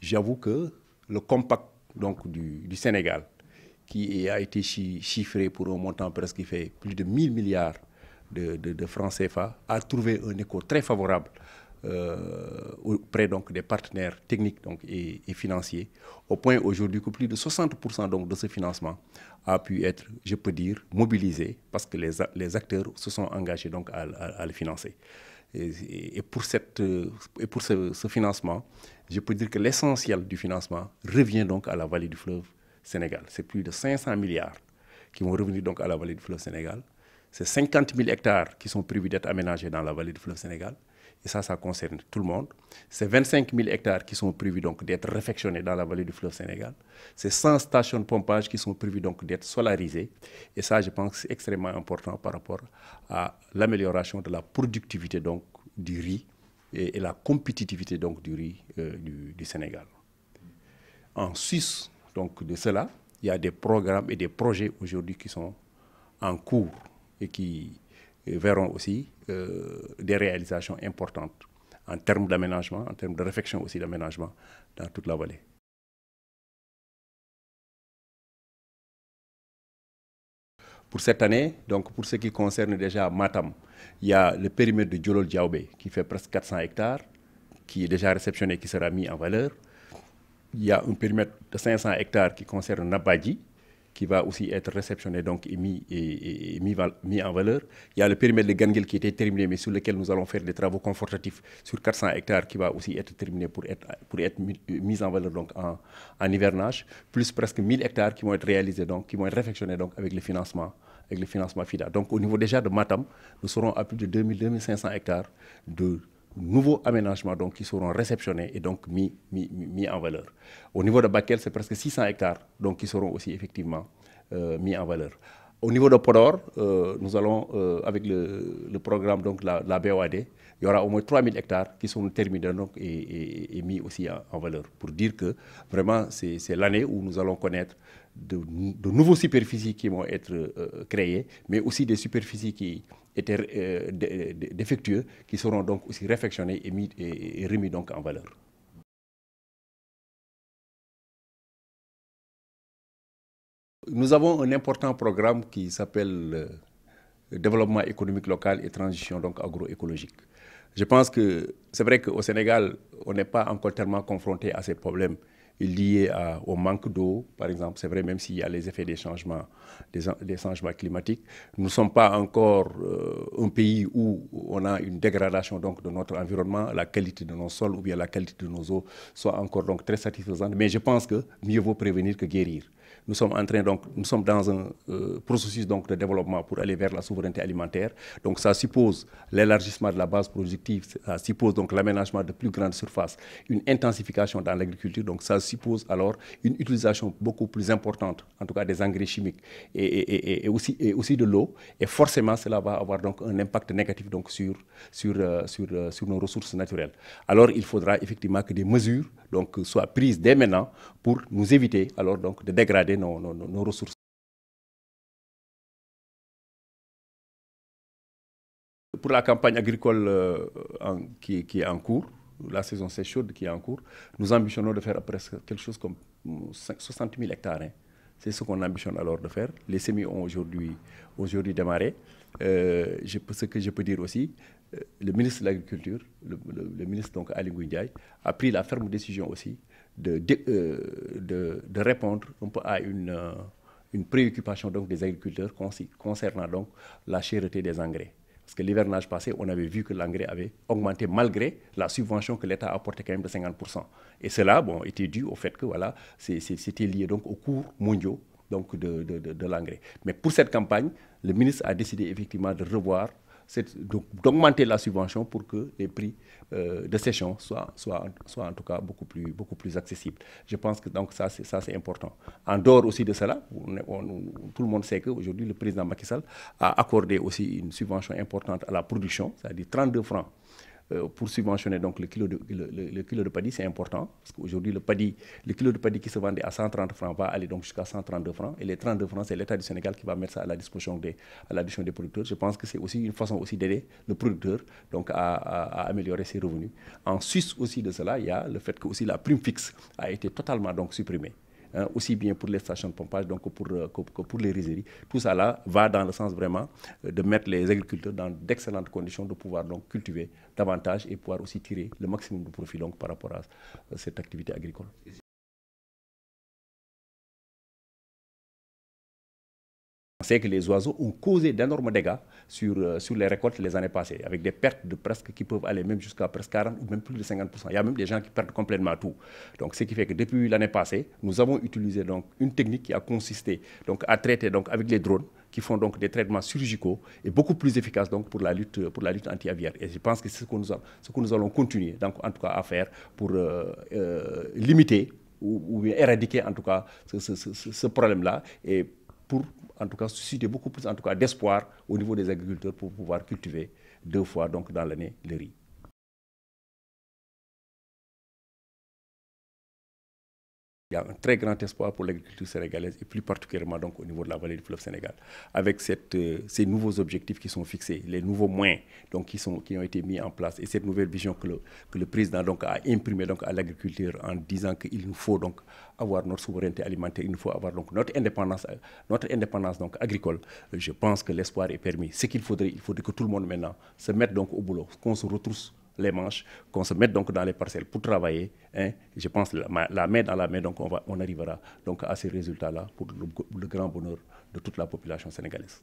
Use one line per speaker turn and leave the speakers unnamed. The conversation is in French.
J'avoue que le compact donc, du, Sénégal, qui a été chiffré pour un montant presque qui fait plus de 1000 milliards de, de francs CFA, a trouvé un écho très favorable euh, auprès donc, des partenaires techniques donc, et, financiers, au point aujourd'hui que plus de 60% donc, de ce financement a pu être, je peux dire, mobilisé parce que les, les acteurs se sont engagés donc, à, le financer. Et, pour, cette, euh, et pour ce, financement, je peux dire que l'essentiel du financement revient donc à la vallée du fleuve Sénégal. C'est plus de 500 milliards qui vont revenir donc à la vallée du fleuve Sénégal. C'est 50 000 hectares qui sont prévus d'être aménagés dans la vallée du fleuve Sénégal. Et ça, ça concerne tout le monde. C'est 25 000 hectares qui sont prévus donc d'être réfectionnés dans la vallée du fleuve Sénégal. C'est 100 stations de pompage qui sont prévues donc d'être solarisées. Et ça, je pense c'est extrêmement important par rapport à l'amélioration de la productivité donc du riz et, la compétitivité donc du riz euh, du, du Sénégal. En Suisse, donc de cela, il y a des programmes et des projets aujourd'hui qui sont en cours et qui verront aussi euh, des réalisations importantes en termes d'aménagement, en termes de réflexion aussi d'aménagement dans toute la vallée. Pour cette année, donc pour ce qui concerne déjà Matam, il y a le périmètre de Djolol Djaoubé qui fait presque 400 hectares, qui est déjà réceptionné, qui sera mis en valeur. Il y a un périmètre de 500 hectares qui concerne Nabadi qui va aussi être réceptionné donc, et, mis, mis, en valeur. Il y a le périmètre de Gangel qui était terminé, mais sur lequel nous allons faire des travaux confortatifs sur 400 hectares qui va aussi être terminé pour être, pour être mis, en valeur donc, en, hivernage, plus presque 1000 hectares qui vont être réalisés, donc, qui vont être réfectionnés donc, avec le financement avec le financement FIDA. Donc au niveau déjà de Matam, nous serons à plus de 2000-2500 hectares de nouveaux aménagements donc, qui seront réceptionnés et donc mis, mis, mis en valeur. Au niveau de Bakel, c'est presque 600 hectares donc, qui seront aussi effectivement euh, mis en valeur. Au niveau de Podor, euh, nous allons, euh, avec le, programme donc la, BOAD, il y aura au moins 3000 hectares qui sont terminés donc, et, mis aussi en, valeur. Pour dire que vraiment, c'est l'année où nous allons connaître de, nouveaux superficies qui vont être euh, créées, mais aussi des superficies qui étaient défectueuses, qui seront donc aussi réfectionnées et, mises et remis donc en valeur. Nous avons un important programme qui s'appelle euh, Développement économique local et transition donc agroécologique. Je pense que c'est vrai qu'au Sénégal, on n'est pas encore tellement confronté à ces problèmes liés au manque d'eau, par exemple. C'est vrai, même s'il y a les effets des changements, des, changements climatiques, nous ne sommes pas encore euh, un pays où on a une dégradation donc, de notre environnement, la qualité de nos sols ou bien la qualité de nos eaux soit encore donc, très satisfaisante. Mais je pense que mieux vaut prévenir que guérir. Nous sommes en train, donc, nous sommes dans un euh, processus donc, de développement pour aller vers la souveraineté alimentaire. Donc, ça suppose l'élargissement de la base productive, ça suppose donc l'aménagement de plus grandes surfaces, une intensification dans l'agriculture. Donc, ça suppose alors une utilisation beaucoup plus importante, en tout cas des engrais chimiques et, aussi, de l'eau. Et forcément, cela va avoir donc un impact négatif donc, sur, sur euh, euh, nos ressources naturelles. Alors, il faudra effectivement que des mesures donc, soit prise dès maintenant pour nous éviter de dégrader nos, ressources. Pour la campagne agricole euh, qui, est en cours, la saison sèche chaude qui est en cours, nous ambitionnons de faire presque quelque chose comme 60 euh, 000 hectares. Hein. C'est ce qu'on ambitionne alors de faire. Les semis ont aujourd'hui démarré. Euh, je, ce que je peux dire aussi, euh, le ministre de l'Agriculture, le, ministre donc Ali Ndiaye, a pris la ferme décision aussi de, euh, de, de, répondre à une, une préoccupation donc des agriculteurs concernant donc la chèreté des engrais. Parce que l'hivernage passé, on avait vu que l'engrais avait augmenté malgré la subvention que l'État apportait quand même de 50%. Et cela bon, était dû au fait que voilà, c'était lié donc aux cours mondiaux donc de, de, de, l'engrais. Mais pour cette campagne, le ministre a décidé effectivement de revoir, d'augmenter la subvention pour que les prix euh, de séchant soient, soient, soient, en tout cas beaucoup plus, beaucoup plus accessibles. Je pense que donc ça c'est important. En dehors aussi de cela, tout le monde sait qu'aujourd'hui le président Macky Sall a accordé aussi une subvention importante à la production, c'est-à-dire 32 francs euh, pour subventionner donc le kilo de, le, kilo de paddy, c'est important. Parce qu'aujourd'hui, le, paddy, le kilo de paddy qui se vendait à 130 francs va aller donc jusqu'à 132 francs. Et les 32 francs, c'est l'État du Sénégal qui va mettre ça à la disposition des, à la des producteurs. Je pense que c'est aussi une façon aussi d'aider le producteur donc, à, à, améliorer ses revenus. En Suisse aussi de cela, il y a le fait que aussi la prime fixe a été totalement donc supprimée. Euh, aussi bien pour les stations de pompage donc pour, euh, que, pour les rizeries. Tout ça va dans le sens vraiment euh, de mettre les agriculteurs dans d'excellentes conditions de pouvoir donc cultiver davantage et pouvoir aussi tirer le maximum de profit donc par rapport à cette activité agricole. c'est que les oiseaux ont causé d'énormes dégâts sur, euh, sur les récoltes les années passées, avec des pertes de presque qui peuvent aller même jusqu'à presque 40 ou même plus de 50%. Il y a même des gens qui perdent complètement tout. Donc, ce qui fait que depuis l'année passée, nous avons utilisé donc une technique qui a consisté donc à traiter donc avec les drones qui font donc des traitements chirurgicaux et beaucoup plus efficaces donc pour la lutte pour la lutte anti-aviaire. Et je pense que c'est ce que nous allons, ce que nous allons continuer donc en tout cas à faire pour euh, euh, limiter ou, éradiquer en tout cas ce problème là et pour en tout cas susciter beaucoup plus en tout cas d'espoir au niveau des agriculteurs pour pouvoir cultiver deux fois donc dans l'année le riz. Il y a un très grand espoir pour l'agriculture sénégalaise et plus particulièrement donc au niveau de la vallée du fleuve Sénégal, avec euh, ces nouveaux objectifs qui sont fixés, les nouveaux moyens donc, qui, sont, qui ont été mis en place et cette nouvelle vision que le, que le président donc, a imprimée à l'agriculture en disant qu'il nous faut donc avoir notre souveraineté alimentaire, il nous faut avoir donc notre indépendance, notre indépendance donc, agricole. Je pense que l'espoir est permis. Ce qu'il faudrait, il faudrait que tout le monde maintenant se mette donc au boulot, qu'on se retrousse les manches, qu'on se mette donc dans les parcelles pour travailler. Hein, je pense la, la, main dans la main, donc on, va, on arrivera donc à ces résultats-là pour le grand bonheur de toute la population sénégalaise.